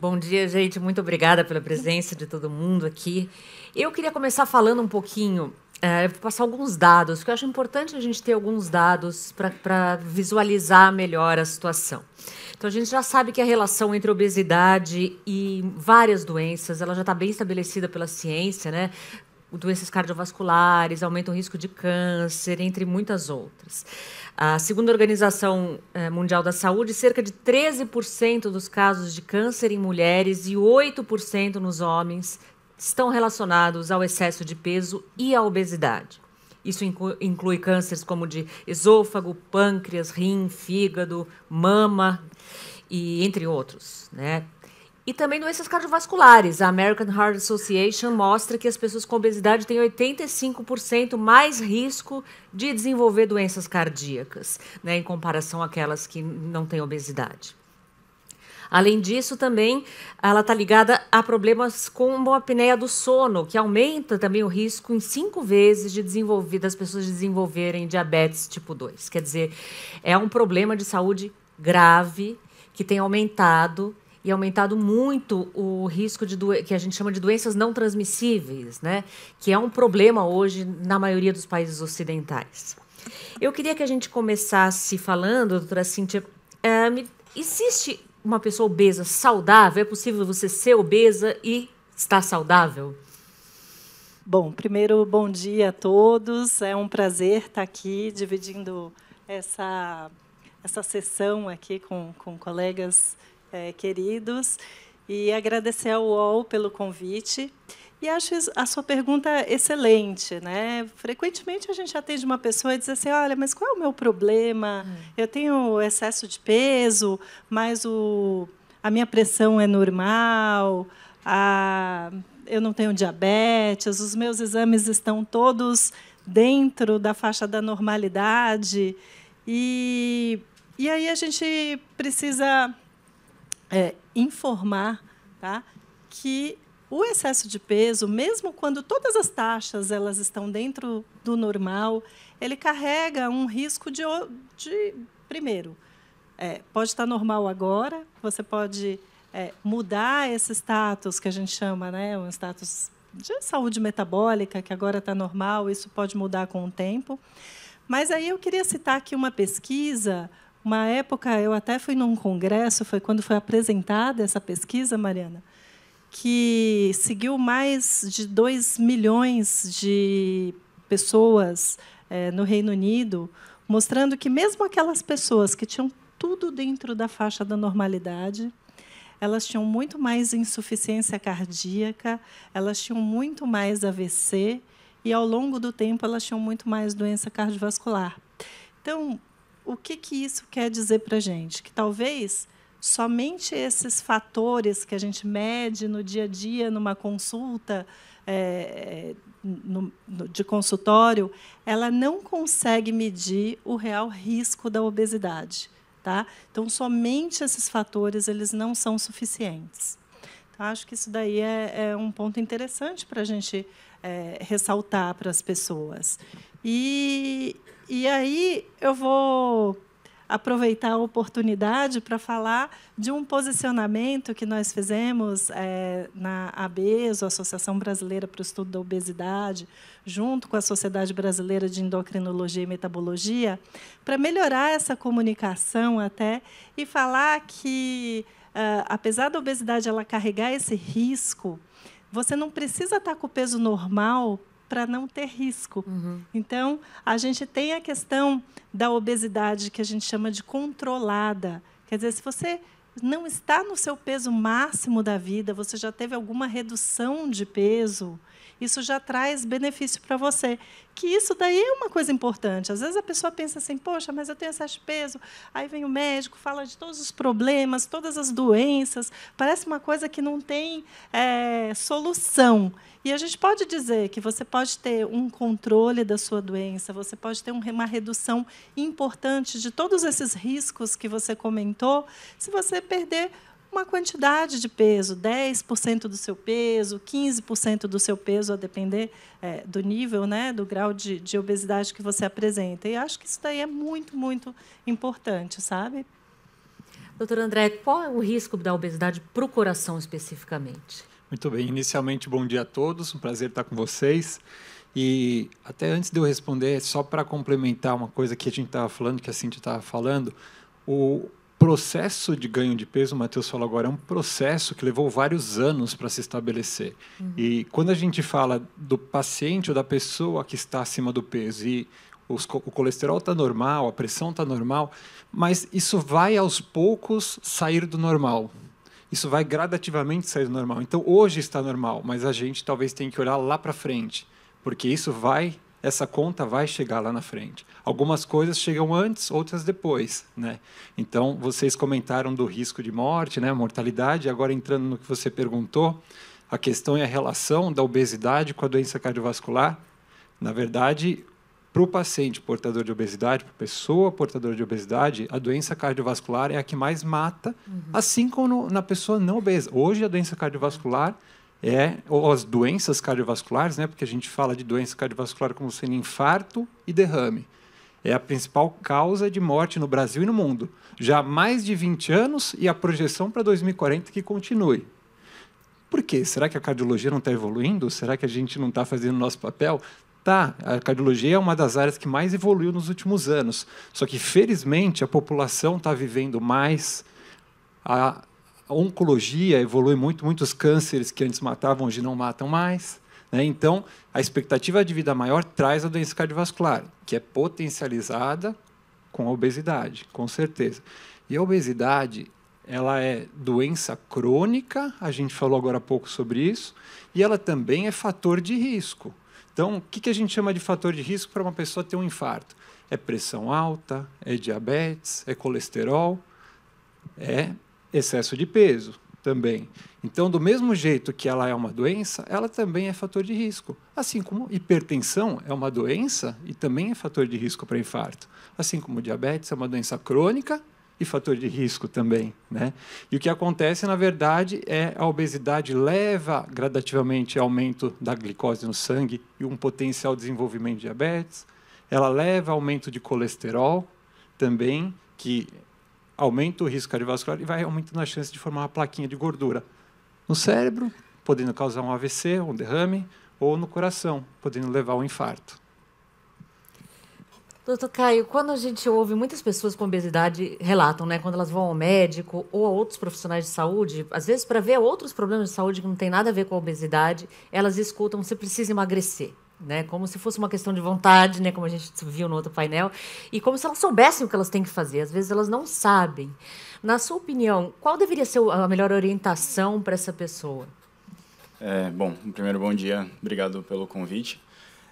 Bom dia, gente. Muito obrigada pela presença de todo mundo aqui. Eu queria começar falando um pouquinho, é, vou passar alguns dados, que eu acho importante a gente ter alguns dados para visualizar melhor a situação. Então, a gente já sabe que a relação entre obesidade e várias doenças, ela já está bem estabelecida pela ciência, né? doenças cardiovasculares, aumenta o risco de câncer, entre muitas outras. A segundo a Organização eh, Mundial da Saúde, cerca de 13% dos casos de câncer em mulheres e 8% nos homens estão relacionados ao excesso de peso e à obesidade. Isso inclui cânceres como de esôfago, pâncreas, rim, fígado, mama e entre outros, né? E também doenças cardiovasculares. A American Heart Association mostra que as pessoas com obesidade têm 85% mais risco de desenvolver doenças cardíacas, né, em comparação àquelas que não têm obesidade. Além disso, também ela está ligada a problemas como a apneia do sono, que aumenta também o risco em cinco vezes de desenvolver, das pessoas desenvolverem diabetes tipo 2. Quer dizer, é um problema de saúde grave que tem aumentado e aumentado muito o risco de que a gente chama de doenças não transmissíveis, né? Que é um problema hoje na maioria dos países ocidentais. Eu queria que a gente começasse falando, doutora Cíntia, é, existe uma pessoa obesa saudável? É possível você ser obesa e estar saudável? Bom, primeiro, bom dia a todos. É um prazer estar aqui dividindo essa, essa sessão aqui com, com colegas é, queridos, e agradecer ao UOL pelo convite. E acho a sua pergunta excelente, né? Frequentemente a gente atende uma pessoa e diz assim, olha, mas qual é o meu problema? Hum. Eu tenho excesso de peso, mas o, a minha pressão é normal, a, eu não tenho diabetes, os meus exames estão todos dentro da faixa da normalidade. E, e aí a gente precisa é, informar tá, que o excesso de peso, mesmo quando todas as taxas elas estão dentro do normal, ele carrega um risco de, de primeiro, é, pode estar normal agora, você pode é, mudar esse status que a gente chama, né, um status de saúde metabólica que agora está normal, isso pode mudar com o tempo. Mas aí eu queria citar aqui uma pesquisa uma época, eu até fui num congresso, foi quando foi apresentada essa pesquisa, Mariana, que seguiu mais de 2 milhões de pessoas é, no Reino Unido, mostrando que, mesmo aquelas pessoas que tinham tudo dentro da faixa da normalidade, elas tinham muito mais insuficiência cardíaca, elas tinham muito mais AVC e, ao longo do tempo, elas tinham muito mais doença cardiovascular. Então, o que, que isso quer dizer para a gente? Que talvez somente esses fatores que a gente mede no dia a dia, numa consulta é, no, no, de consultório, ela não consegue medir o real risco da obesidade. Tá? Então, somente esses fatores eles não são suficientes. Então, acho que isso daí é, é um ponto interessante para a gente é, ressaltar para as pessoas. E, e aí eu vou aproveitar a oportunidade para falar de um posicionamento que nós fizemos é, na ABESO, Associação Brasileira para o Estudo da Obesidade, junto com a Sociedade Brasileira de Endocrinologia e Metabologia, para melhorar essa comunicação até e falar que, uh, apesar da obesidade ela carregar esse risco, você não precisa estar com o peso normal para não ter risco. Uhum. Então, a gente tem a questão da obesidade que a gente chama de controlada. Quer dizer, se você não está no seu peso máximo da vida, você já teve alguma redução de peso, isso já traz benefício para você. Que isso daí é uma coisa importante. Às vezes a pessoa pensa assim, poxa, mas eu tenho excesso de peso. Aí vem o médico, fala de todos os problemas, todas as doenças. Parece uma coisa que não tem é, solução. E a gente pode dizer que você pode ter um controle da sua doença, você pode ter uma redução importante de todos esses riscos que você comentou, se você perder uma quantidade de peso, 10% do seu peso, 15% do seu peso, a depender é, do nível, né, do grau de, de obesidade que você apresenta. E acho que isso daí é muito, muito importante, sabe? Doutor André, qual é o risco da obesidade para o coração especificamente? Muito bem. Inicialmente, bom dia a todos. Um prazer estar com vocês. E até antes de eu responder, só para complementar uma coisa que a gente estava falando, que a Cintia estava falando, o, processo de ganho de peso, o Matheus falou agora, é um processo que levou vários anos para se estabelecer. Uhum. E quando a gente fala do paciente ou da pessoa que está acima do peso e os, o colesterol está normal, a pressão está normal, mas isso vai aos poucos sair do normal. Isso vai gradativamente sair do normal. Então hoje está normal, mas a gente talvez tenha que olhar lá para frente, porque isso vai essa conta vai chegar lá na frente. Algumas coisas chegam antes, outras depois, né? Então, vocês comentaram do risco de morte, né, mortalidade, agora entrando no que você perguntou, a questão é a relação da obesidade com a doença cardiovascular. Na verdade, para o paciente portador de obesidade, para a pessoa portadora de obesidade, a doença cardiovascular é a que mais mata, uhum. assim como no, na pessoa não obesa. Hoje, a doença cardiovascular é ou as doenças cardiovasculares, né? Porque a gente fala de doença cardiovascular como sendo infarto e derrame. É a principal causa de morte no Brasil e no mundo. Já há mais de 20 anos e a projeção para 2040 que continue. Por quê? Será que a cardiologia não está evoluindo? Será que a gente não está fazendo o nosso papel? Tá, a cardiologia é uma das áreas que mais evoluiu nos últimos anos. Só que, felizmente, a população está vivendo mais, a oncologia evolui muito, muitos cânceres que antes matavam hoje não matam mais. Né? Então, a expectativa de vida maior traz a doença cardiovascular, que é potencializada com a obesidade, com certeza. E a obesidade, ela é doença crônica, a gente falou agora há pouco sobre isso, e ela também é fator de risco. Então, o que a gente chama de fator de risco para uma pessoa ter um infarto? É pressão alta, é diabetes, é colesterol, é excesso de peso também. Então, do mesmo jeito que ela é uma doença, ela também é fator de risco. Assim como hipertensão é uma doença e também é fator de risco para infarto. Assim como diabetes é uma doença crônica e fator de risco também. Né? E o que acontece, na verdade, é a obesidade leva gradativamente aumento da glicose no sangue e um potencial desenvolvimento de diabetes. Ela leva aumento de colesterol também, que aumenta o risco cardiovascular e vai aumentando a chance de formar uma plaquinha de gordura no cérebro, podendo causar um AVC, um derrame, ou no coração, podendo levar um infarto. Doutor Caio, quando a gente ouve muitas pessoas com obesidade relatam, né, quando elas vão ao médico ou a outros profissionais de saúde, às vezes para ver outros problemas de saúde que não tem nada a ver com a obesidade, elas escutam você precisa emagrecer né? Como se fosse uma questão de vontade, né? Como a gente viu no outro painel, e como se elas soubessem o que elas têm que fazer. Às vezes elas não sabem. Na sua opinião, qual deveria ser a melhor orientação para essa pessoa? É, bom, primeiro bom dia, obrigado pelo convite.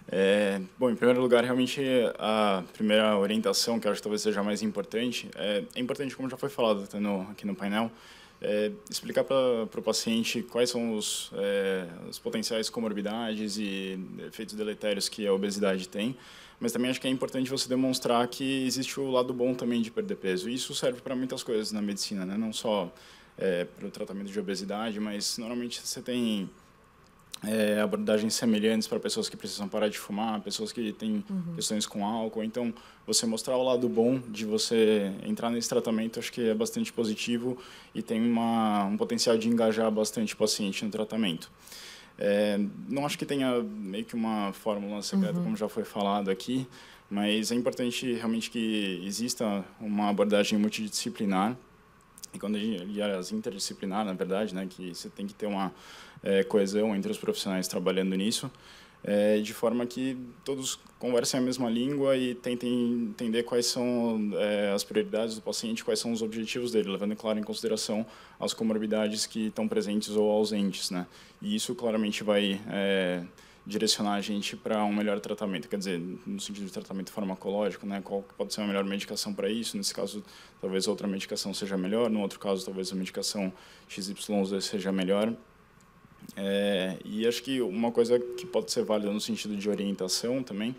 É, bom, em primeiro lugar, realmente a primeira orientação que acho que talvez seja mais importante é, é importante, como já foi falado tá no, aqui no painel, é, explicar para o paciente quais são os, é, os potenciais comorbidades e efeitos deletérios que a obesidade tem, mas também acho que é importante você demonstrar que existe o lado bom também de perder peso. E isso serve para muitas coisas na medicina, né? não só é, para o tratamento de obesidade, mas normalmente você tem é, abordagens semelhantes para pessoas que precisam parar de fumar, pessoas que têm uhum. questões com álcool. Então, você mostrar o lado bom de você entrar nesse tratamento, acho que é bastante positivo e tem uma, um potencial de engajar bastante o paciente no tratamento. É, não acho que tenha meio que uma fórmula secreta, uhum. como já foi falado aqui, mas é importante realmente que exista uma abordagem multidisciplinar e quando a gente olha as interdisciplinar, na verdade, né, que você tem que ter uma é, coesão entre os profissionais trabalhando nisso, é, de forma que todos conversem a mesma língua e tentem entender quais são é, as prioridades do paciente, quais são os objetivos dele, levando, claro, em consideração as comorbidades que estão presentes ou ausentes. Né? E isso claramente vai é, direcionar a gente para um melhor tratamento, quer dizer, no sentido de tratamento farmacológico, né? Qual pode ser a melhor medicação para isso? Nesse caso, talvez outra medicação seja melhor, no outro caso, talvez a medicação XYZ seja melhor. É, e acho que uma coisa que pode ser válida no sentido de orientação também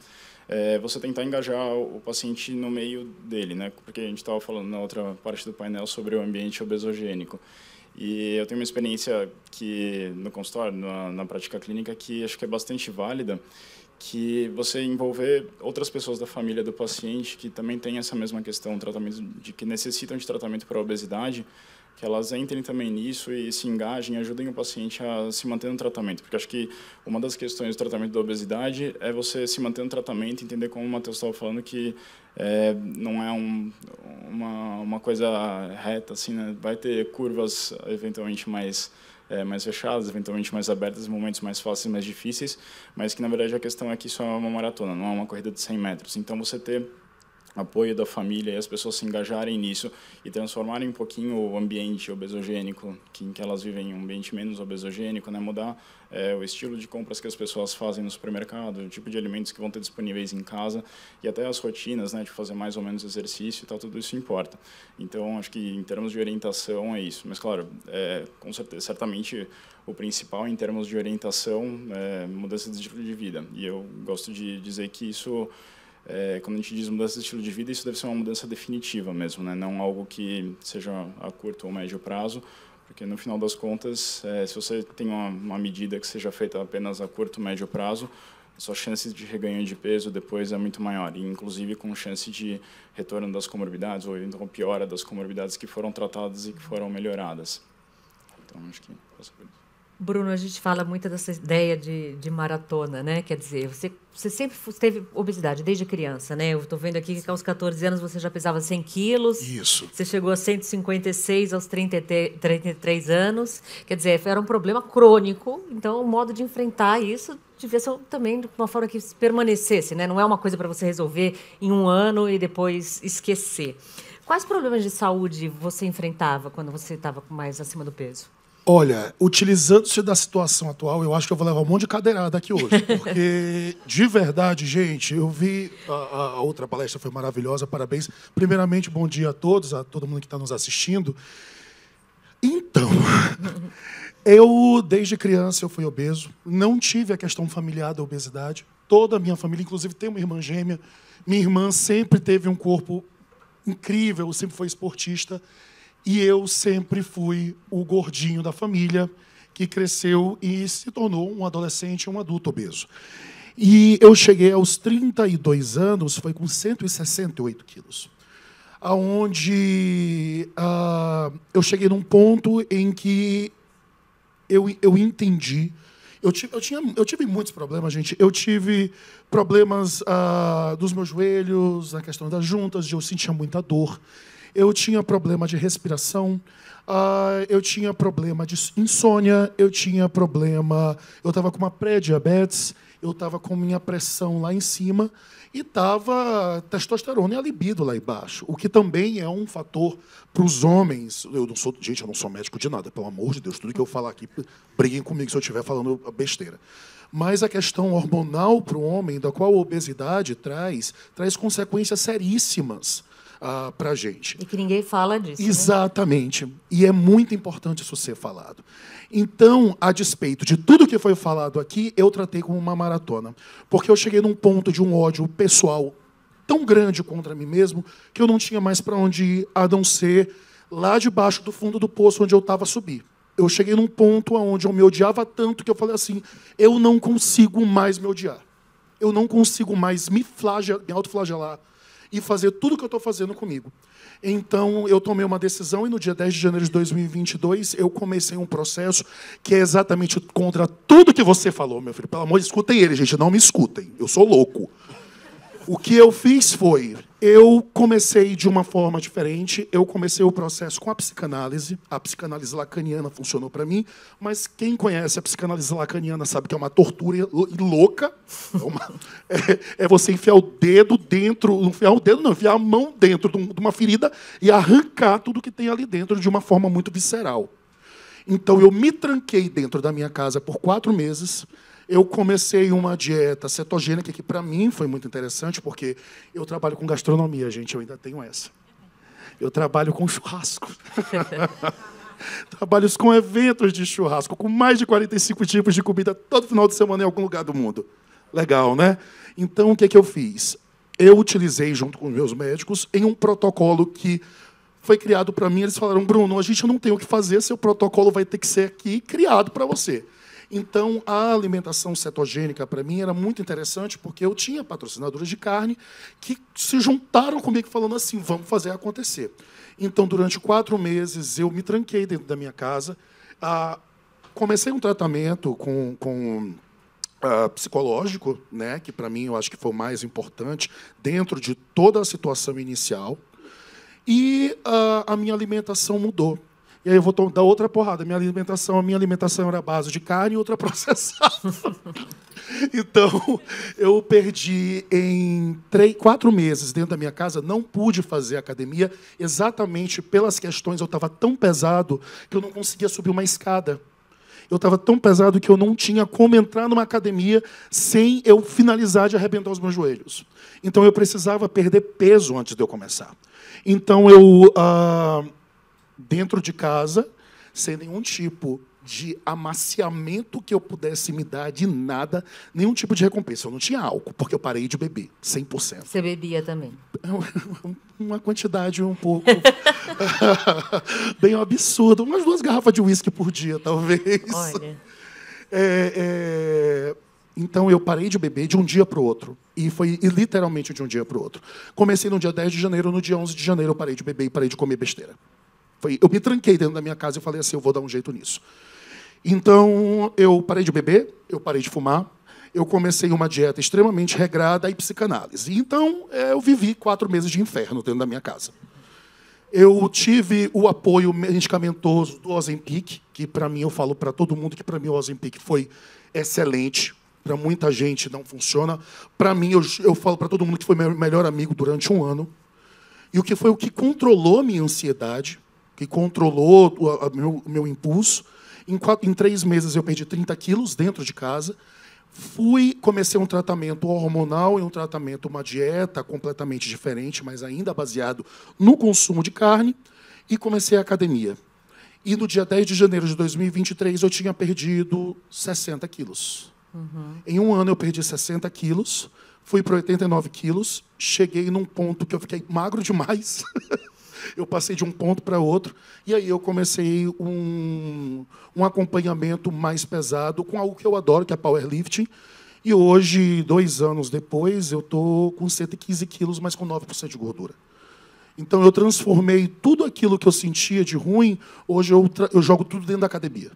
é você tentar engajar o paciente no meio dele, né? Porque a gente estava falando na outra parte do painel sobre o ambiente obesogênico. E eu tenho uma experiência que no consultório, na, na prática clínica, que acho que é bastante válida, que você envolver outras pessoas da família do paciente que também tem essa mesma questão, tratamento de que necessitam de tratamento para obesidade, que elas entrem também nisso e se engajem, ajudem o paciente a se manter no tratamento, porque acho que uma das questões do tratamento da obesidade é você se manter no tratamento, entender como o Matheus estava falando que é, não é um, uma, uma coisa reta, assim, né? vai ter curvas eventualmente mais é, mais fechadas, eventualmente mais abertas, momentos mais fáceis, mais difíceis, mas que na verdade a questão é que isso é uma maratona, não é uma corrida de 100 metros. Então você ter apoio da família e as pessoas se engajarem nisso e transformarem um pouquinho o ambiente obesogênico que, em que elas vivem, um ambiente menos obesogênico, né? mudar é, o estilo de compras que as pessoas fazem no supermercado, o tipo de alimentos que vão ter disponíveis em casa e até as rotinas né? de fazer mais ou menos exercício e tal, tudo isso importa. Então, acho que em termos de orientação é isso. Mas, claro, é, com certeza, certamente o principal em termos de orientação é mudança de estilo de vida. E eu gosto de dizer que isso é, quando a gente diz mudança de estilo de vida, isso deve ser uma mudança definitiva mesmo, né? não algo que seja a curto ou médio prazo, porque no final das contas, é, se você tem uma, uma, medida que seja feita apenas a curto, médio prazo, suas chances de reganho de peso depois é muito maior, e inclusive com chance de retorno das comorbidades ou então piora das comorbidades que foram tratadas e que foram melhoradas. Então, acho que passa por isso. Bruno, a gente fala muito dessa ideia de, de maratona, né? Quer dizer, você, você sempre teve obesidade desde criança, né? Eu estou vendo aqui que aos 14 anos você já pesava 100 quilos. Isso. Você chegou a 156 aos 30, 33 anos. Quer dizer, era um problema crônico. Então, o modo de enfrentar isso devia ser também de uma forma que permanecesse, né? Não é uma coisa para você resolver em um ano e depois esquecer. Quais problemas de saúde você enfrentava quando você estava mais acima do peso? Olha, utilizando-se da situação atual, eu acho que eu vou levar um monte de cadeirada aqui hoje. Porque, de verdade, gente, eu vi. A, a, outra palestra foi maravilhosa, parabéns. Primeiramente, bom dia a todos, a todo mundo que está nos assistindo. Então, eu, desde criança, eu fui obeso. Não tive a questão familiar da obesidade. Toda a minha família, inclusive, tem uma irmã gêmea. Minha irmã sempre teve um corpo incrível, sempre foi esportista. E eu sempre fui o gordinho da família que cresceu e se tornou um adolescente, um adulto obeso. E eu cheguei aos 32 anos, foi com 168 quilos, aonde ah, eu cheguei num ponto em que eu, eu entendi. Eu tive, eu, tinha, eu tive muitos problemas, gente. Eu tive problemas ah, dos meus joelhos, na questão das juntas, eu sentia muita dor eu tinha problema de respiração, uh, eu tinha problema de insônia, eu tinha problema. Eu estava com uma pré-diabetes, eu estava com minha pressão lá em cima e estava testosterona e a libido lá embaixo, o que também é um fator para os homens. Eu não sou, gente, eu não sou médico de nada, pelo amor de Deus, tudo que eu falar aqui, briguem comigo se eu estiver falando besteira. Mas a questão hormonal para o homem, da qual a obesidade traz, traz consequências seríssimas ah, para a gente. E que ninguém fala disso. Né? Exatamente. Né? E é muito importante isso ser falado. Então, a despeito de tudo que foi falado aqui, eu tratei como uma maratona. Porque eu cheguei num ponto de um ódio pessoal tão grande contra mim mesmo que eu não tinha mais para onde ir a não ser lá debaixo do fundo do poço onde eu estava subir. Eu cheguei num ponto onde eu me odiava tanto que eu falei assim: eu não consigo mais me odiar. Eu não consigo mais me, me autoflagelar e fazer tudo o que eu estou fazendo comigo. Então, eu tomei uma decisão e no dia 10 de janeiro de 2022 eu comecei um processo que é exatamente contra tudo que você falou, meu filho. Pelo amor de escutem ele, gente, não me escutem. Eu sou louco. O que eu fiz foi. Eu comecei de uma forma diferente. Eu comecei o processo com a psicanálise. A psicanálise lacaniana funcionou para mim, mas quem conhece a psicanálise lacaniana sabe que é uma tortura louca. É, uma, é, é você enfiar o dedo dentro, enfiar o dedo não, enfiar a mão dentro de uma ferida e arrancar tudo que tem ali dentro de uma forma muito visceral. Então eu me tranquei dentro da minha casa por quatro meses eu comecei uma dieta cetogênica que para mim foi muito interessante, porque eu trabalho com gastronomia, gente, eu ainda tenho essa. Eu trabalho com churrasco. Trabalho com eventos de churrasco, com mais de 45 tipos de comida todo final de semana em algum lugar do mundo. Legal, né? Então, o que, é que eu fiz? Eu utilizei, junto com meus médicos, em um protocolo que foi criado para mim. Eles falaram: Bruno, a gente não tem o que fazer, seu protocolo vai ter que ser aqui criado para você. Então, a alimentação cetogênica para mim era muito interessante, porque eu tinha patrocinadores de carne que se juntaram comigo falando assim: vamos fazer acontecer. Então, durante quatro meses, eu me tranquei dentro da minha casa, ah, comecei um tratamento com, com Uh, psicológico, né, que para mim eu acho que foi o mais importante dentro de toda a situação inicial. E uh, a minha alimentação mudou. E aí eu vou dar outra porrada. Minha alimentação, a minha alimentação era base de carne e outra processada. então, eu perdi em três, quatro meses dentro da minha casa, não pude fazer academia, exatamente pelas questões, eu estava tão pesado que eu não conseguia subir uma escada. Eu estava tão pesado que eu não tinha como entrar numa academia sem eu finalizar de arrebentar os meus joelhos. Então eu precisava perder peso antes de eu começar. Então eu. Uh dentro de casa, sem nenhum tipo de amaciamento que eu pudesse me dar de nada, nenhum tipo de recompensa. Eu não tinha álcool, porque eu parei de beber, 100%. Você bebia também? Uma quantidade um pouco. bem absurda. Umas duas garrafas de uísque por dia, talvez. Olha. É, é... Então eu parei de beber de um dia para o outro. E foi e literalmente de um dia para o outro. Comecei no dia 10 de janeiro, no dia 11 de janeiro eu parei de beber e parei de comer besteira. Foi, eu me tranquei dentro da minha casa e falei assim, eu vou dar um jeito nisso. Então, eu parei de beber, eu parei de fumar, eu comecei uma dieta extremamente regrada e psicanálise. Então, é, eu vivi quatro meses de inferno dentro da minha casa. Eu tive o apoio medicamentoso do Ozempic, que para mim eu falo para todo mundo que para mim o Ozempic foi excelente. Para muita gente não funciona. Para mim eu, eu falo para todo mundo que foi meu melhor amigo durante um ano. E o que foi o que controlou minha ansiedade que controlou o meu, meu impulso. Em, quatro, em três meses eu perdi 30 quilos dentro de casa. Fui, comecei um tratamento hormonal e um tratamento, uma dieta completamente diferente, mas ainda baseado no consumo de carne, e comecei a academia. E no dia 10 de janeiro de 2023 eu tinha perdido 60 quilos. Uhum. Em um ano eu perdi 60 quilos, fui para 89 quilos, cheguei num ponto que eu fiquei magro demais. eu passei de um ponto para outro, e aí eu comecei um, um acompanhamento mais pesado com algo que eu adoro, que é powerlifting. E hoje, dois anos depois, eu estou com 115 quilos, mas com 9% de gordura. Então, eu transformei tudo aquilo que eu sentia de ruim, hoje eu, eu jogo tudo dentro da academia.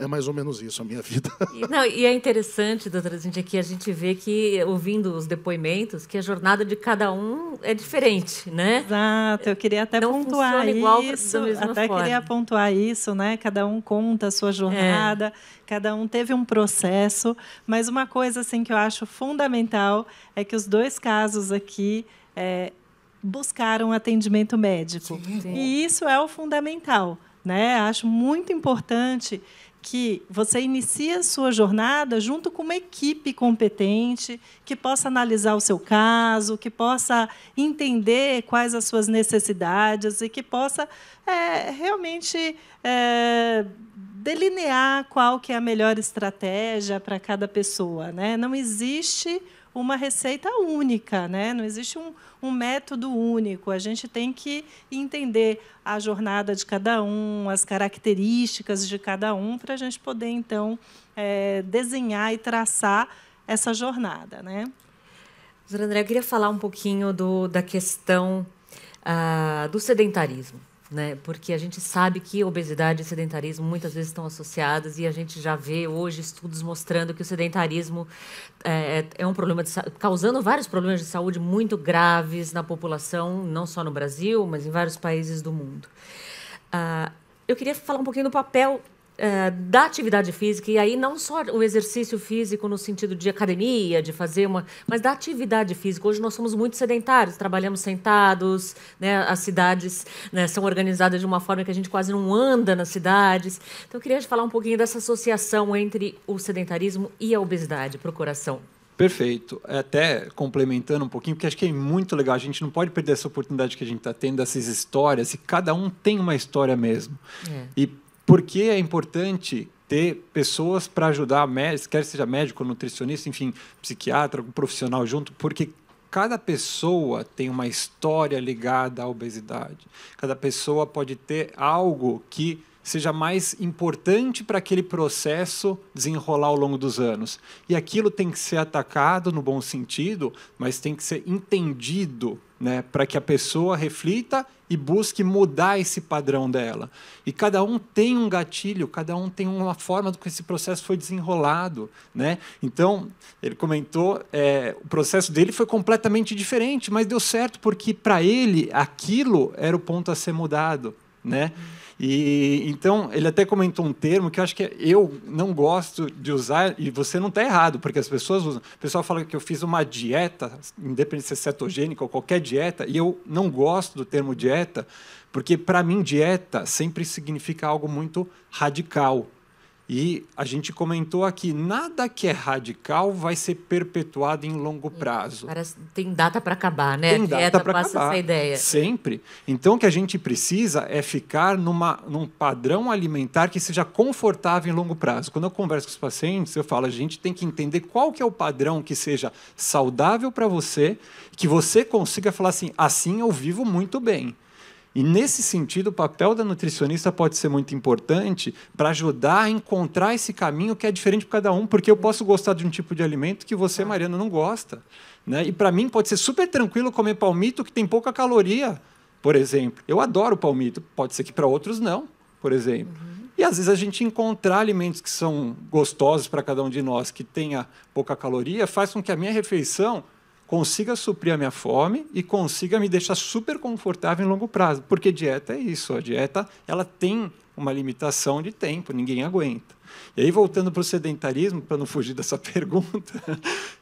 É mais ou menos isso a minha vida. E, não, e é interessante, doutora Cintia, que a gente vê que, ouvindo os depoimentos, que a jornada de cada um é diferente, né? Exato, eu queria até não pontuar igual isso. Até forma. queria pontuar isso, né? Cada um conta a sua jornada, é. cada um teve um processo, mas uma coisa assim que eu acho fundamental é que os dois casos aqui. É, buscaram atendimento médico. sim. E isso é o fundamental. Né? Acho muito importante que você inicie a sua jornada junto com uma equipe competente que possa analisar o seu caso, que possa entender quais as suas necessidades e que possa é, realmente é, delinear qual que é a melhor estratégia para cada pessoa. Né? Não existe uma receita única, né? não existe um, um método único. A gente tem que entender a jornada de cada um, as características de cada um, para a gente poder, então, é, desenhar e traçar essa jornada. Né? Doutora André, eu queria falar um pouquinho do, da questão ah, do sedentarismo né? Porque a gente sabe que obesidade e sedentarismo muitas vezes estão associadas e a gente já vê hoje estudos mostrando que o sedentarismo é, é, é um problema de, causando vários problemas de saúde muito graves na população, não só no Brasil, mas em vários países do mundo. Ah, eu queria falar um pouquinho do papel é, da atividade física, e aí não só o exercício físico no sentido de academia, de fazer uma. mas da atividade física. Hoje nós somos muito sedentários, trabalhamos sentados, né? as cidades né, são organizadas de uma forma que a gente quase não anda nas cidades. Então eu queria falar um pouquinho dessa associação entre o sedentarismo e a obesidade para o coração. Perfeito. É, até complementando um pouquinho, porque acho que é muito legal. A gente não pode perder essa oportunidade que a gente está tendo, essas histórias, e cada um tem uma história mesmo. É. E por que é importante ter pessoas para ajudar, quer seja médico, nutricionista, enfim, psiquiatra, algum profissional junto, porque cada pessoa tem uma história ligada à obesidade. Cada pessoa pode ter algo que seja mais importante para aquele processo desenrolar ao longo dos anos. E aquilo tem que ser atacado no bom sentido, mas tem que ser entendido né, para que a pessoa reflita e busque mudar esse padrão dela. E cada um tem um gatilho, cada um tem uma forma do que esse processo foi desenrolado. Né? Então, ele comentou, é, o processo dele foi completamente diferente, mas deu certo porque, para ele, aquilo era o ponto a ser mudado. Né? Hum. E então ele até comentou um termo que eu acho que é, eu não gosto de usar e você não está errado, porque as pessoas usam. O pessoal fala que eu fiz uma dieta, independente se é cetogênica ou qualquer dieta, e eu não gosto do termo dieta, porque para mim dieta sempre significa algo muito radical. E a gente comentou aqui, nada que é radical vai ser perpetuado em longo prazo. Parece, tem data para acabar, né? Tem é, data para acabar. Essa ideia. Sempre. Então, o que a gente precisa é ficar numa, num padrão alimentar que seja confortável em longo prazo. Quando eu converso com os pacientes, eu falo, a gente tem que entender qual que é o padrão que seja saudável para você, que você consiga falar assim, assim eu vivo muito bem. E nesse sentido, o papel da nutricionista pode ser muito importante para ajudar a encontrar esse caminho que é diferente para cada um, porque eu posso gostar de um tipo de alimento que você, ah. Mariana, não gosta. Né? E para mim pode ser super tranquilo comer palmito que tem pouca caloria, por exemplo. Eu adoro palmito, pode ser que para outros não, por exemplo. Uhum. E às vezes a gente encontrar alimentos que são gostosos para cada um de nós, que tenha pouca caloria, faz com que a minha refeição consiga suprir a minha fome e consiga me deixar super confortável em longo prazo. Porque dieta é isso, a dieta ela tem uma limitação de tempo, ninguém aguenta. E aí, voltando para o sedentarismo, para não fugir dessa pergunta,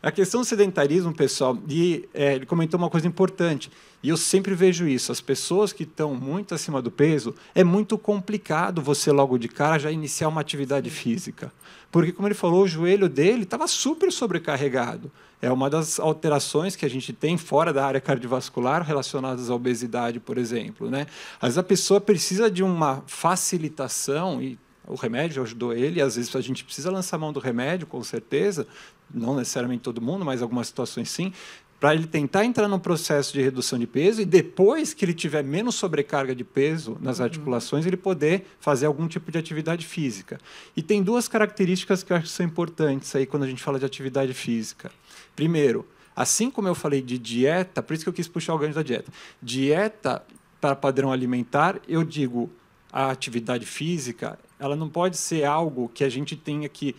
a questão do sedentarismo, pessoal, e, é, ele comentou uma coisa importante, e eu sempre vejo isso: as pessoas que estão muito acima do peso, é muito complicado você, logo de cara, já iniciar uma atividade física. Porque, como ele falou, o joelho dele estava super sobrecarregado. É uma das alterações que a gente tem fora da área cardiovascular relacionadas à obesidade, por exemplo. Né? Às vezes a pessoa precisa de uma facilitação e o remédio ajudou ele, e às vezes a gente precisa lançar a mão do remédio, com certeza, não necessariamente todo mundo, mas algumas situações sim, para ele tentar entrar num processo de redução de peso e depois que ele tiver menos sobrecarga de peso nas uhum. articulações, ele poder fazer algum tipo de atividade física. E tem duas características que eu acho que são importantes aí quando a gente fala de atividade física. Primeiro, assim como eu falei de dieta, por isso que eu quis puxar o ganho da dieta. Dieta para padrão alimentar, eu digo, a atividade física, ela não pode ser algo que a gente tenha que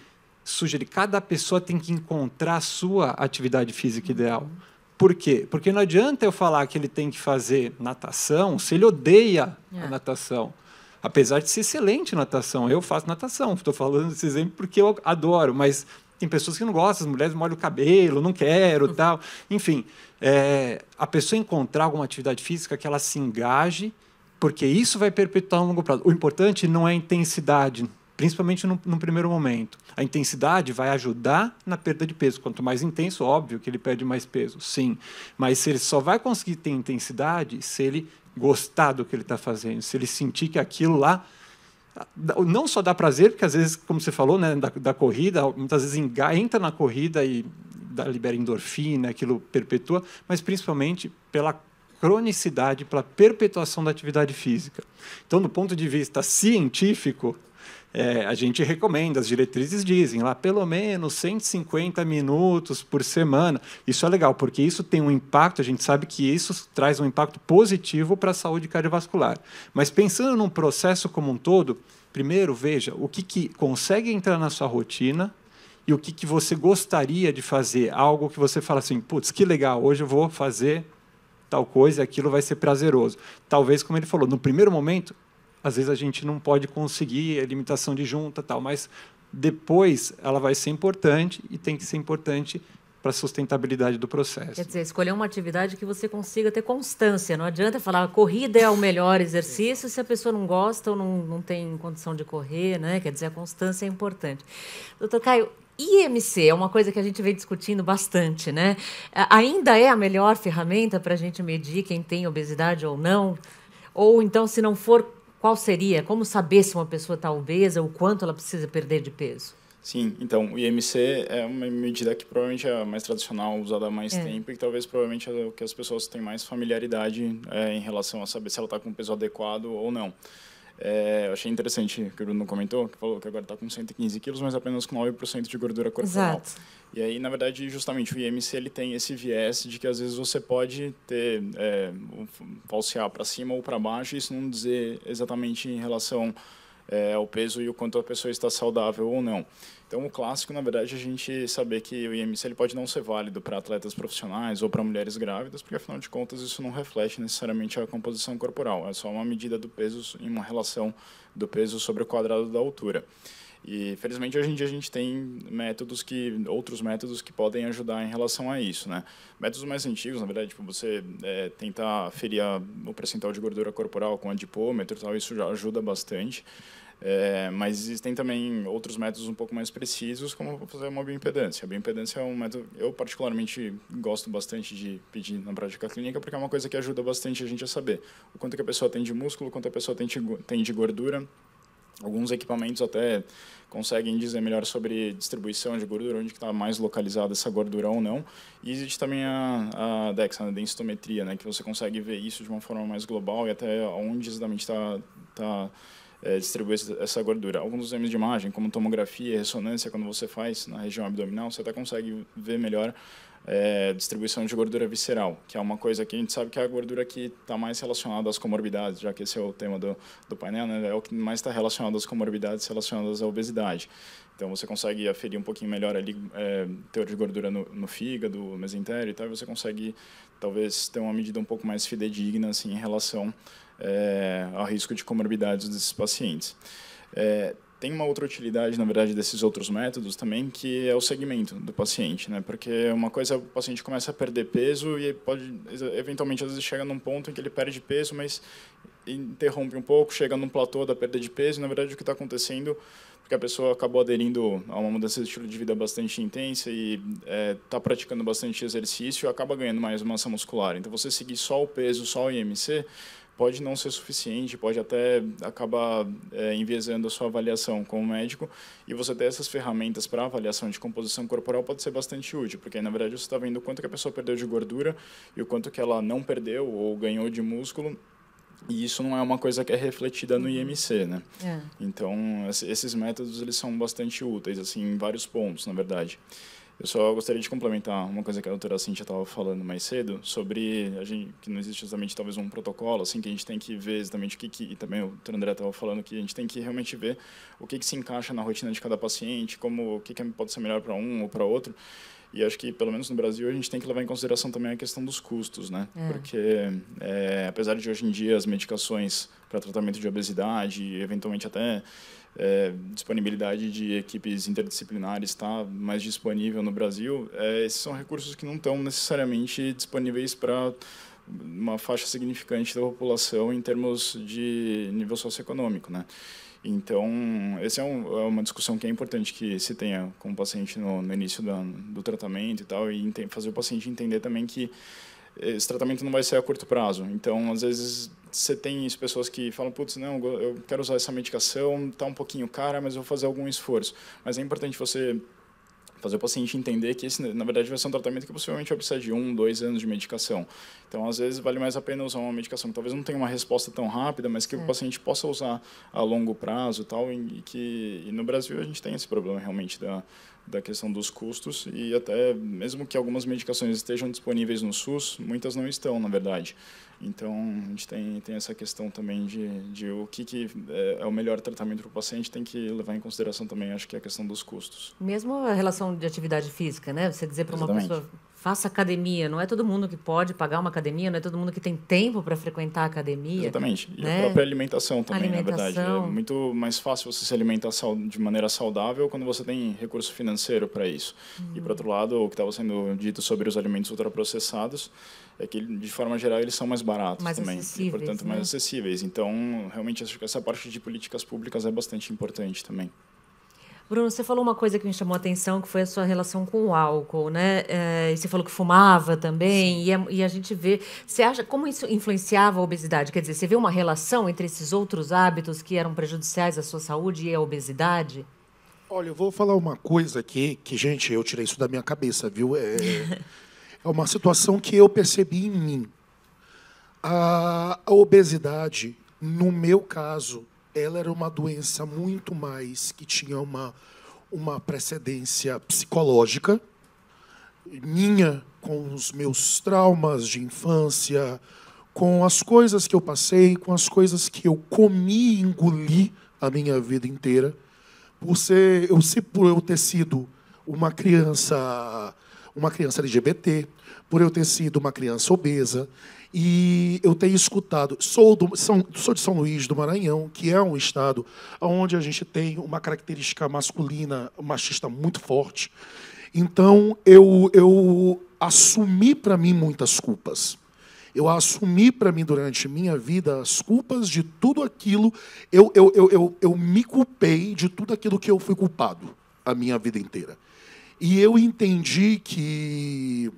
sugere, cada pessoa tem que encontrar a sua atividade física ideal. Por quê? Porque não adianta eu falar que ele tem que fazer natação se ele odeia é. a natação. Apesar de ser excelente natação, eu faço natação. Estou falando desse exemplo porque eu adoro, mas tem pessoas que não gostam, as mulheres molham o cabelo, não quero, uhum. tal. Enfim, é, a pessoa encontrar alguma atividade física que ela se engaje, porque isso vai perpetuar no longo prazo. O importante não é a intensidade, principalmente no primeiro momento. A intensidade vai ajudar na perda de peso. Quanto mais intenso, óbvio que ele perde mais peso, sim. Mas ele só vai conseguir ter intensidade se ele gostar do que ele está fazendo, se ele sentir que aquilo lá não só dá prazer, porque às vezes, como você falou, né, da, da corrida, muitas vezes entra na corrida e libera endorfina, aquilo perpetua, mas principalmente pela cronicidade, pela perpetuação da atividade física. Então, do ponto de vista científico, é, a gente recomenda, as diretrizes dizem lá pelo menos 150 minutos por semana. Isso é legal, porque isso tem um impacto, a gente sabe que isso traz um impacto positivo para a saúde cardiovascular. Mas pensando num processo como um todo, primeiro veja o que, que consegue entrar na sua rotina e o que, que você gostaria de fazer. Algo que você fala assim, putz, que legal, hoje eu vou fazer tal coisa e aquilo vai ser prazeroso. Talvez, como ele falou, no primeiro momento às vezes a gente não pode conseguir a é limitação de junta tal, mas depois ela vai ser importante e tem que ser importante para a sustentabilidade do processo. Quer dizer, escolher uma atividade que você consiga ter constância. Não adianta falar a corrida é o melhor exercício se a pessoa não gosta ou não, não tem condição de correr, né? Quer dizer, a constância é importante. Doutor Caio, IMC é uma coisa que a gente vem discutindo bastante, né? Ainda é a melhor ferramenta para a gente medir quem tem obesidade ou não? Ou então, se não for qual seria? Como saber se uma pessoa está obesa ou quanto ela precisa perder de peso? Sim, então o IMC é uma medida que provavelmente é mais tradicional, usada há mais é. tempo e talvez provavelmente é o que as pessoas têm mais familiaridade é, em relação a saber se ela está com o peso adequado ou não. É, eu achei interessante que o Bruno comentou, que falou que agora está com 115 quilos, mas apenas com 9% de gordura corporal. Exato. E aí, na verdade, justamente o IMC ele tem esse viés de que às vezes você pode ter é, falsear para cima ou para baixo, e isso não dizer exatamente em relação é, ao peso e o quanto a pessoa está saudável ou não. Então, o clássico, na verdade, é a gente saber que o IMC ele pode não ser válido para atletas profissionais ou para mulheres grávidas, porque, afinal de contas, isso não reflete necessariamente a composição corporal. É só uma medida do peso em uma relação do peso sobre o quadrado da altura. E, felizmente, hoje em dia a gente tem métodos que, outros métodos que podem ajudar em relação a isso, né? Métodos mais antigos, na verdade, tipo, você é, tentar ferir o percentual de gordura corporal com adipômetro e tal, isso já ajuda bastante. É, mas existem também outros métodos um pouco mais precisos, como fazer uma bioimpedância. A bioimpedância é um método eu particularmente gosto bastante de pedir na prática clínica, porque é uma coisa que ajuda bastante a gente a saber o quanto que a pessoa tem de músculo, quanto a pessoa tem de, tem de gordura. Alguns equipamentos até conseguem dizer melhor sobre distribuição de gordura, onde está mais localizada essa gordura ou não. E existe também a, a DEXA, a né, densitometria, né, que você consegue ver isso de uma forma mais global e até onde exatamente está... Tá, tá é, distribuir essa gordura. Alguns exames de imagem, como tomografia, ressonância, quando você faz na região abdominal, você até consegue ver melhor é, distribuição de gordura visceral, que é uma coisa que a gente sabe que é a gordura que está mais relacionada às comorbidades, já que esse é o tema do, do painel, né? é o que mais está relacionado às comorbidades relacionadas à obesidade. Então você consegue aferir um pouquinho melhor ali é, teor de gordura no, no fígado, mesentério e tal, e você consegue talvez ter uma medida um pouco mais fidedigna assim, em relação é, ao risco de comorbidades desses pacientes. É, tem uma outra utilidade, na verdade, desses outros métodos também, que é o segmento do paciente, né? Porque uma coisa é o paciente começa a perder peso e pode, eventualmente, às vezes chega num ponto em que ele perde peso, mas interrompe um pouco, chega num platô da perda de peso. na verdade, o que está acontecendo, porque a pessoa acabou aderindo a uma mudança de estilo de vida bastante intensa e está é, tá praticando bastante exercício, acaba ganhando mais massa muscular. Então, você seguir só o peso, só o IMC, pode não ser suficiente, pode até acabar é, enviesando a sua avaliação como médico, e você ter essas ferramentas para avaliação de composição corporal pode ser bastante útil, porque aí, na verdade você está vendo o quanto que a pessoa perdeu de gordura e o quanto que ela não perdeu ou ganhou de músculo, e isso não é uma coisa que é refletida no uhum. IMC, né? É. Então, esses métodos eles são bastante úteis, assim, em vários pontos, na verdade. Eu só gostaria de complementar uma coisa que a doutora Cintia estava falando mais cedo, sobre a gente, que não existe exatamente talvez um protocolo, assim, que a gente tem que ver exatamente o que, que e também o doutor André estava falando, que a gente tem que realmente ver o que, que se encaixa na rotina de cada paciente, como o que, que pode ser melhor para um ou para outro. E acho que, pelo menos no Brasil, a gente tem que levar em consideração também a questão dos custos, né? É. Porque, é, apesar de hoje em dia as medicações para tratamento de obesidade, eventualmente até é, disponibilidade de equipes interdisciplinares está mais disponível no Brasil, é, esses são recursos que não estão necessariamente disponíveis para uma faixa significante da população em termos de nível socioeconômico, né? Então, essa é, um, é, uma discussão que é importante que se tenha com o paciente no, no início do, do, tratamento e tal, e ente, fazer o paciente entender também que esse tratamento não vai ser a curto prazo. Então, às vezes, você tem as pessoas que falam, putz, não, eu quero usar essa medicação, tá um pouquinho cara, mas eu vou fazer algum esforço. Mas é importante você fazer o paciente entender que esse, na verdade, vai ser um tratamento que possivelmente vai precisar de um, dois anos de medicação. Então, às vezes, vale mais a pena usar uma medicação que talvez não tenha uma resposta tão rápida, mas que é. o paciente possa usar a longo prazo tal, e que e no Brasil a gente tem esse problema realmente da, da questão dos custos e até mesmo que algumas medicações estejam disponíveis no SUS, muitas não estão, na verdade. Então, a gente tem, tem essa questão também de, de o que, que é, é o melhor tratamento para o paciente, tem que levar em consideração também, acho que é a questão dos custos. Mesmo a relação de atividade física, né? Você dizer para uma pessoa faça academia. Não é todo mundo que pode pagar uma academia, não é todo mundo que tem tempo para frequentar a academia. Exatamente. E né? a própria alimentação também, alimentação. na verdade. É muito mais fácil você se alimentar de maneira saudável quando você tem recurso financeiro para isso. E, por uhum. outro lado, o que estava sendo dito sobre os alimentos ultraprocessados é que, de forma geral, eles são mais baratos mais também. E, portanto, né? mais acessíveis. Então, realmente, acho que essa parte de políticas públicas é bastante importante também. Bruno, você falou uma coisa que me chamou a atenção, que foi a sua relação com o álcool, né? É, você falou que fumava também, e a, é, e a, gente vê. Você acha como isso influenciava a obesidade? Quer dizer, você vê uma relação entre esses outros hábitos que eram prejudiciais à sua saúde e à obesidade? Olha, eu vou falar uma coisa aqui, que, gente, eu tirei isso da minha cabeça, viu? É, é uma situação que eu percebi em mim. a, a obesidade, no meu caso, ela era uma doença muito mais que tinha uma, uma precedência psicológica, minha, com os meus traumas de infância, com as coisas que eu passei, com as coisas que eu comi e engoli a minha vida inteira, por ser eu se por eu ter sido uma criança uma criança LGBT, por eu ter sido uma criança obesa, e eu tenho escutado, sou, do, são, sou de São Luís do Maranhão, que é um estado onde a gente tem uma característica masculina, machista muito forte. Então, eu, eu assumi para mim muitas culpas. Eu assumi para mim durante minha vida as culpas de tudo aquilo. Eu, eu, eu, eu, eu me culpei de tudo aquilo que eu fui culpado a minha vida inteira. E eu entendi que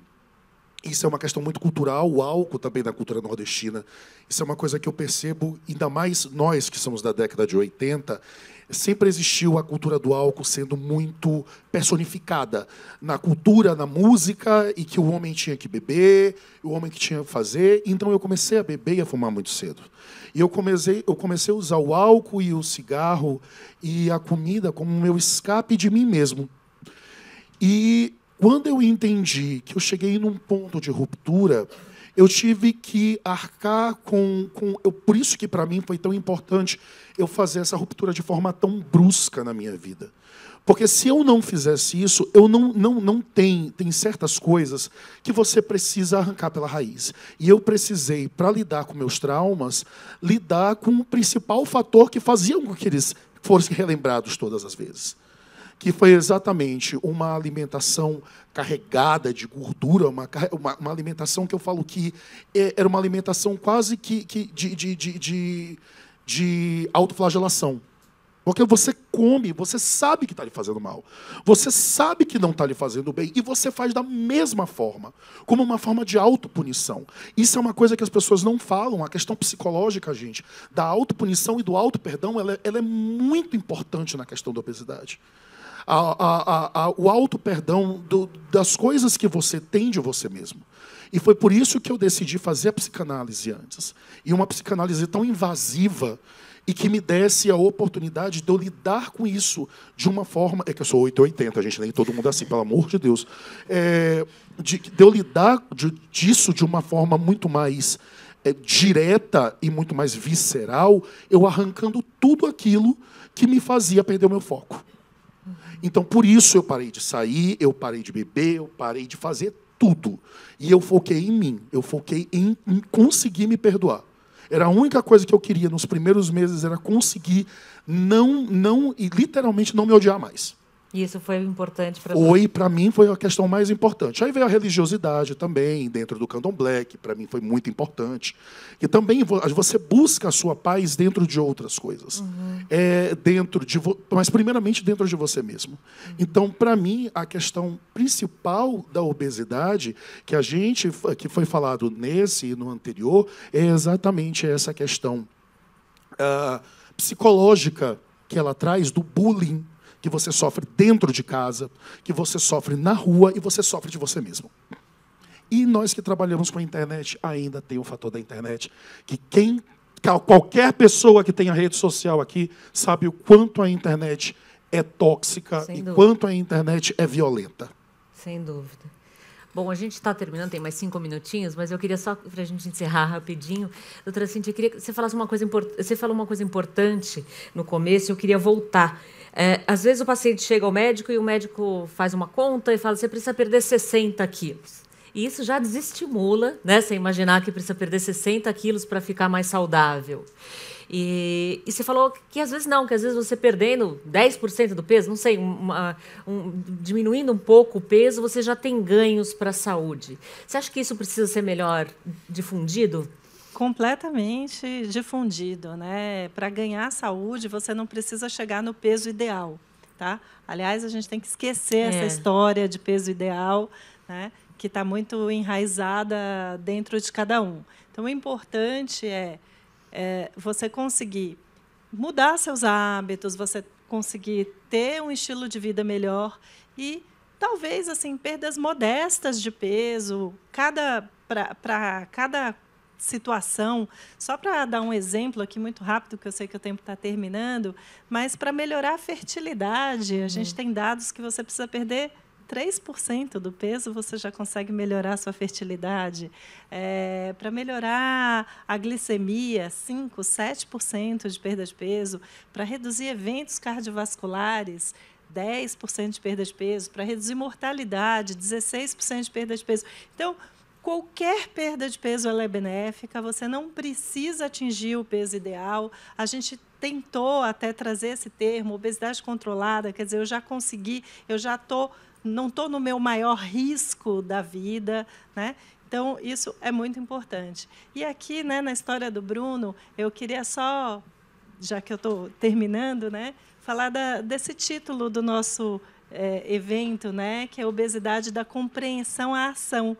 isso é uma questão muito cultural, o álcool também da cultura nordestina. Isso é uma coisa que eu percebo, ainda mais nós que somos da década de 80, sempre existiu a cultura do álcool sendo muito personificada na cultura, na música, e que o homem tinha que beber, o homem que tinha que fazer. Então eu comecei a beber e a fumar muito cedo. E eu comecei, eu comecei a usar o álcool e o cigarro e a comida como meu escape de mim mesmo. E quando eu entendi que eu cheguei num ponto de ruptura, eu tive que arcar com. com eu, por isso que para mim foi tão importante eu fazer essa ruptura de forma tão brusca na minha vida. Porque se eu não fizesse isso, eu não, não, não tem, tem certas coisas que você precisa arrancar pela raiz. E eu precisei, para lidar com meus traumas, lidar com o principal fator que fazia com que eles fossem relembrados todas as vezes que foi exatamente uma alimentação carregada de gordura, uma, uma, uma alimentação que eu falo que é, era uma alimentação quase que, que de, de, de, de, de autoflagelação. Porque você come, você sabe que está lhe fazendo mal. Você sabe que não está lhe fazendo bem e você faz da mesma forma, como uma forma de autopunição. Isso é uma coisa que as pessoas não falam, a questão psicológica, gente, da autopunição e do auto-perdão, ela, é, ela, é muito importante na questão da obesidade a, a, a, o auto-perdão das coisas que você tem de você mesmo. E foi por isso que eu decidi fazer a psicanálise antes. E uma psicanálise tão invasiva e que me desse a oportunidade de eu lidar com isso de uma forma. É que eu sou 880, gente, nem todo mundo é assim, pelo amor de Deus. É, de, de, eu lidar de, disso de uma forma muito mais é, direta e muito mais visceral, eu arrancando tudo aquilo que me fazia perder o meu foco. Então, por isso eu parei de sair, eu parei de beber, eu parei de fazer tudo. E eu foquei em mim, eu foquei em, em conseguir me perdoar. Era a única coisa que eu queria nos primeiros meses, era conseguir não, não e literalmente não me odiar mais. E isso foi importante para Oi, para mim, foi a questão mais importante. Aí veio a religiosidade também, dentro do candomblé, que para mim foi muito importante. E também você busca a sua paz dentro de outras coisas. Uhum. É, dentro de Mas, primeiramente, dentro de você mesmo. Uhum. Então, para mim, a questão principal da obesidade, que a gente, que foi falado nesse e no anterior, é exatamente essa questão uh, psicológica que ela traz do bullying que você sofre dentro de casa, que você sofre na rua e você sofre de você mesmo. E nós que trabalhamos com a internet, ainda tem o fator da internet, que quem qualquer pessoa que tenha rede social aqui sabe o quanto a internet é tóxica Sem e dúvida. quanto a internet é violenta. Sem dúvida. Bom, a gente está terminando, tem mais cinco minutinhos, mas eu queria só, para a gente encerrar rapidinho, doutora Cintia, eu queria que você falasse uma coisa importante. Você falou uma coisa importante no começo, eu queria voltar. É, às vezes o paciente chega ao médico e o médico faz uma conta e fala: você precisa perder 60 quilos. E isso já desestimula, né? Você imaginar que precisa perder 60 quilos para ficar mais saudável. E, e, você falou que às vezes não, que às vezes você perdendo 10% do peso, não sei, uma, um, diminuindo um pouco o peso, você já tem ganhos para a saúde. Você acha que isso precisa ser melhor difundido? completamente difundido, né? Para ganhar saúde, você não precisa chegar no peso ideal, tá? Aliás, a gente tem que esquecer é. essa história de peso ideal, né? Que está muito enraizada dentro de cada um. Então, o importante é, é você conseguir mudar seus hábitos, você conseguir ter um estilo de vida melhor e talvez assim perdas modestas de peso. Cada para cada situação, só para dar um exemplo aqui muito rápido, que eu sei que o tempo está terminando, mas para melhorar a fertilidade, a gente hum. tem dados que você precisa perder 3% do peso você já consegue melhorar a sua fertilidade. É, para melhorar a glicemia, 5, 7% de perda de peso. Para reduzir eventos cardiovasculares, 10% de perda de peso. Para reduzir mortalidade, 16% de perda de peso. Então, Qualquer perda de peso é benéfica, você não precisa atingir o peso ideal. A gente tentou até trazer esse termo, obesidade controlada, quer dizer, eu já consegui, eu já tô, não estou no meu maior risco da vida, né? Então, isso é muito importante. E aqui, né, na história do Bruno, eu queria só, já que eu estou terminando, né, falar da, desse título do nosso é, evento, né, que é Obesidade da Compreensão à Ação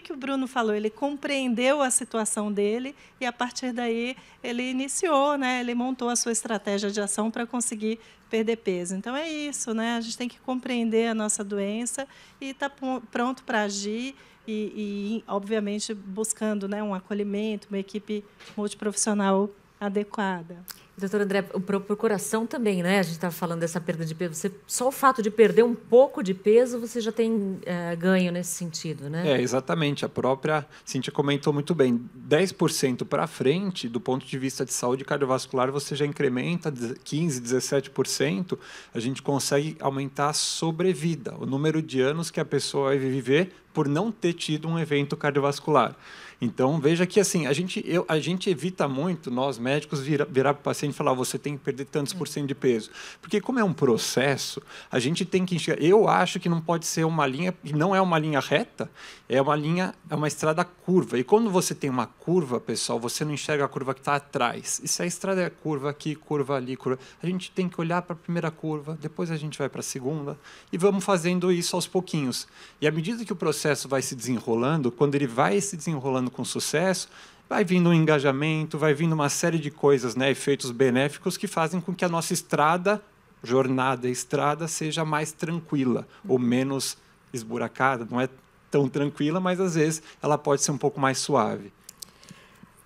que, que o Bruno falou? Ele compreendeu a situação dele e, a partir daí, ele iniciou, né? ele montou a sua estratégia de ação para conseguir perder peso. Então, é isso, né? a gente tem que compreender a nossa doença e estar tá pronto para agir e, e, obviamente, buscando né, um acolhimento, uma equipe multiprofissional adequada. Doutor André, o coração também, né? A gente estava falando dessa perda de peso. Você, só o fato de perder um pouco de peso, você já tem é, ganho nesse sentido, né? É, exatamente. A própria Cintia comentou muito bem. 10% para frente, do ponto de vista de saúde cardiovascular, você já incrementa 15%, 17%. A gente consegue aumentar a sobrevida, o número de anos que a pessoa vai viver por não ter tido um evento cardiovascular. Então, veja que assim, a gente, eu, a gente evita muito, nós médicos, vira, virar para o paciente e falar, ah, você tem que perder tantos por cento de peso. Porque como é um processo, a gente tem que enxergar. Eu acho que não pode ser uma linha, não é uma linha reta, é uma linha, é uma estrada curva. E quando você tem uma curva, pessoal, você não enxerga a curva que está atrás. E se a estrada é curva aqui, curva ali, curva. A gente tem que olhar para a primeira curva, depois a gente vai para a segunda e vamos fazendo isso aos pouquinhos. E à medida que o processo vai se desenrolando, quando ele vai se desenrolando com sucesso, vai vindo um engajamento, vai vindo uma série de coisas, né, efeitos benéficos que fazem com que a nossa estrada, jornada, estrada seja mais tranquila ou menos esburacada, não é tão tranquila, mas às vezes ela pode ser um pouco mais suave.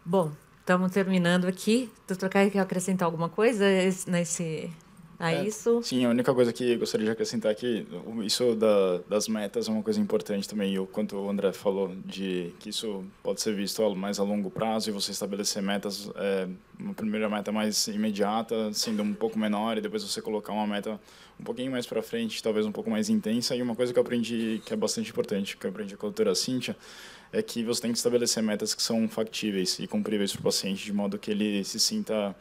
Bom, estamos terminando aqui. Doutor Caio, quer acrescentar alguma coisa nesse, a é, isso? Sim, a única coisa que gostaria de acrescentar aqui, isso da, das metas é uma coisa importante também, e o quanto o André falou de que isso pode ser visto mais a longo prazo e você estabelecer metas, é, uma primeira meta mais imediata, sendo um pouco menor, e depois você colocar uma meta um pouquinho mais para frente, talvez um pouco mais intensa. E uma coisa que eu aprendi que é bastante importante, que eu aprendi com a doutora Cíntia, é que você tem que estabelecer metas que são factíveis e cumpríveis para o paciente, de modo que ele se sinta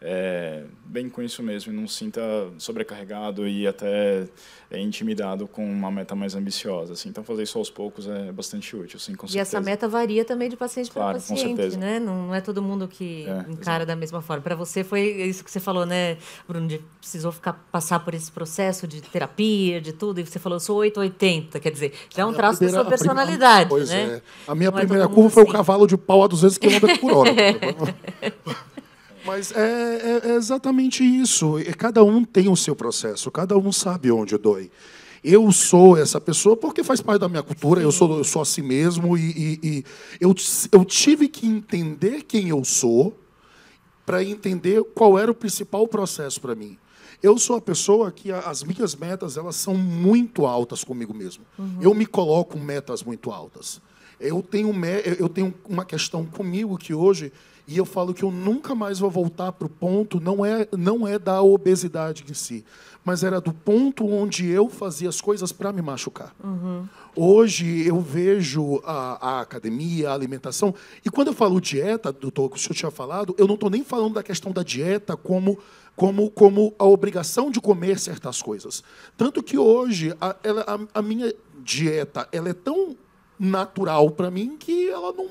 é, bem com isso mesmo, não sinta sobrecarregado e até é, intimidado com uma meta mais ambiciosa. Assim. Então, fazer isso aos poucos é bastante útil, sim, com certeza. E essa meta varia também de paciente para claro, paciente, né? Não é todo mundo que é, encara da mesma forma. Para você foi isso que você falou, né, Bruno? De precisou ficar passar por esse processo de terapia, de tudo, e você falou, eu sou 880, quer dizer, já é um traço primeira, da sua personalidade, pois né? É. A minha não é primeira curva assim. foi o assim. cavalo de pau a 200 km por hora. Mas é, é, é exatamente isso. Cada um tem o seu processo, cada um sabe onde dói eu sou essa pessoa porque faz parte da minha cultura, eu sou, eu sou assim mesmo, e, e, e eu, eu tive que entender quem eu sou para entender qual era o principal processo para mim. Eu sou a pessoa que as minhas metas elas são muito altas comigo mesmo. Uhum. Eu me coloco metas muito altas. Eu tenho, me, eu tenho uma questão comigo que hoje e eu falo que eu nunca mais vou voltar para o ponto, não é, não é da obesidade em si, mas era do ponto onde eu fazia as coisas para me machucar. Uhum. Hoje eu vejo a, a, academia, a alimentação, e quando eu falo dieta, doutor, que o senhor tinha falado, eu não estou nem falando da questão da dieta como como, como a obrigação de comer certas coisas. Tanto que hoje a, ela, a, a minha dieta ela é tão natural para mim que ela não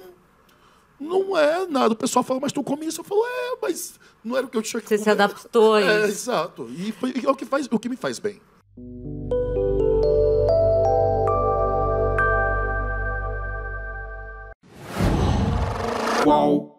não é nada. O pessoal fala, mas tu come isso. Eu falo, é, mas não era o que eu tinha que Você comer. se adaptou a é, exato. E, foi, e é o que, faz, o que me faz bem. Qual?